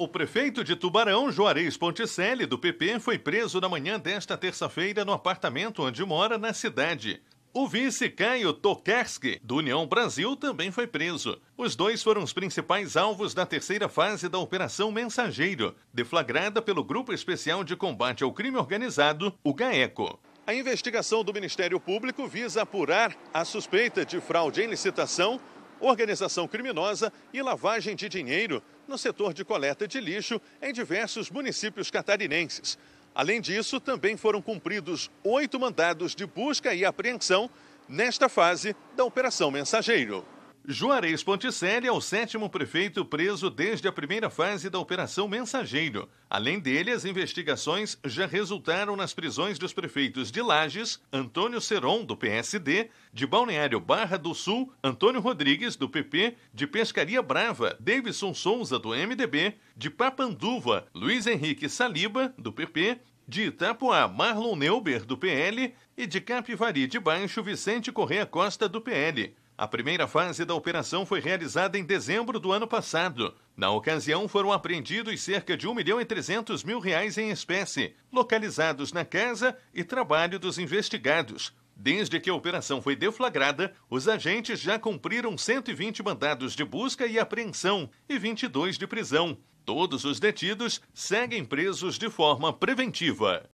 O prefeito de Tubarão, Juarez Ponticelli, do PP, foi preso na manhã desta terça-feira no apartamento onde mora na cidade. O vice Caio Tokerski, do União Brasil, também foi preso. Os dois foram os principais alvos da terceira fase da Operação Mensageiro, deflagrada pelo Grupo Especial de Combate ao Crime Organizado, o GAECO. A investigação do Ministério Público visa apurar a suspeita de fraude em licitação organização criminosa e lavagem de dinheiro no setor de coleta de lixo em diversos municípios catarinenses. Além disso, também foram cumpridos oito mandados de busca e apreensão nesta fase da Operação Mensageiro. Juarez Ponticelli é o sétimo prefeito preso desde a primeira fase da Operação Mensageiro. Além dele, as investigações já resultaram nas prisões dos prefeitos de Lages, Antônio Seron, do PSD, de Balneário Barra do Sul, Antônio Rodrigues, do PP, de Pescaria Brava, Davidson Souza, do MDB, de Papanduva, Luiz Henrique Saliba, do PP, de Itapuá, Marlon Neuber, do PL, e de Capivari de Baixo, Vicente Correa Costa, do PL. A primeira fase da operação foi realizada em dezembro do ano passado. Na ocasião, foram apreendidos cerca de 1 milhão e 300 mil reais em espécie, localizados na casa e trabalho dos investigados. Desde que a operação foi deflagrada, os agentes já cumpriram 120 mandados de busca e apreensão e 22 de prisão. Todos os detidos seguem presos de forma preventiva.